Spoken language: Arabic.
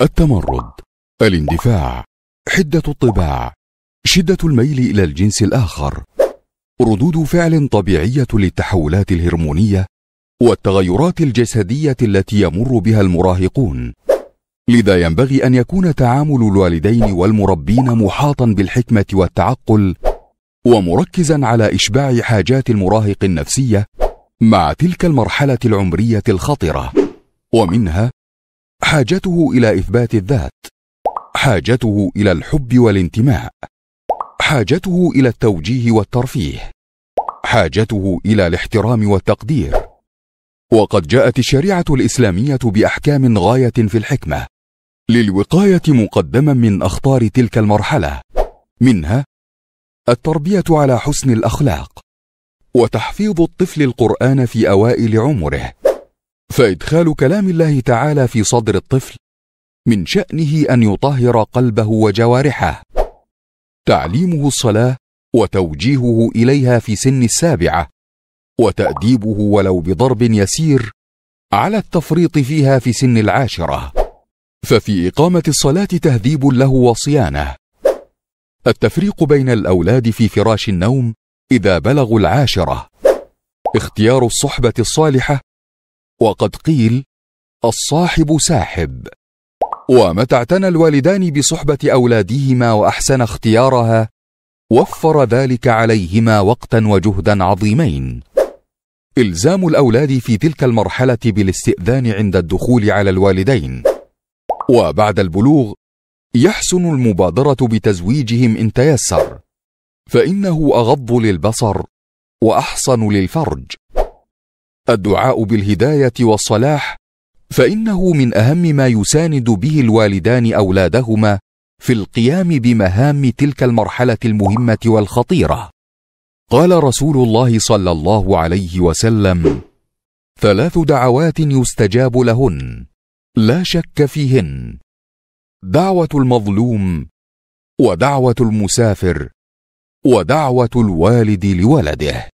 التمرد الاندفاع حدة الطباع شدة الميل إلى الجنس الآخر ردود فعل طبيعية للتحولات الهرمونية والتغيرات الجسدية التي يمر بها المراهقون لذا ينبغي أن يكون تعامل الوالدين والمربين محاطا بالحكمة والتعقل ومركزا على إشباع حاجات المراهق النفسية مع تلك المرحلة العمرية الخطرة ومنها حاجته إلى إثبات الذات حاجته إلى الحب والانتماء حاجته إلى التوجيه والترفيه حاجته إلى الاحترام والتقدير وقد جاءت الشريعة الإسلامية بأحكام غاية في الحكمة للوقاية مقدما من أخطار تلك المرحلة منها التربية على حسن الأخلاق وتحفيظ الطفل القرآن في أوائل عمره فادخال كلام الله تعالى في صدر الطفل من شانه ان يطهر قلبه وجوارحه تعليمه الصلاه وتوجيهه اليها في سن السابعه وتاديبه ولو بضرب يسير على التفريط فيها في سن العاشره ففي اقامه الصلاه تهذيب له وصيانه التفريق بين الاولاد في فراش النوم اذا بلغوا العاشره اختيار الصحبه الصالحه وقد قيل الصاحب ساحب ومتى اعتنى الوالدان بصحبه اولادهما واحسن اختيارها وفر ذلك عليهما وقتا وجهدا عظيمين الزام الاولاد في تلك المرحله بالاستئذان عند الدخول على الوالدين وبعد البلوغ يحسن المبادره بتزويجهم ان تيسر فانه اغض للبصر واحصن للفرج الدعاء بالهدايه والصلاح فانه من اهم ما يساند به الوالدان اولادهما في القيام بمهام تلك المرحله المهمه والخطيره قال رسول الله صلى الله عليه وسلم ثلاث دعوات يستجاب لهن لا شك فيهن دعوه المظلوم ودعوه المسافر ودعوه الوالد لولده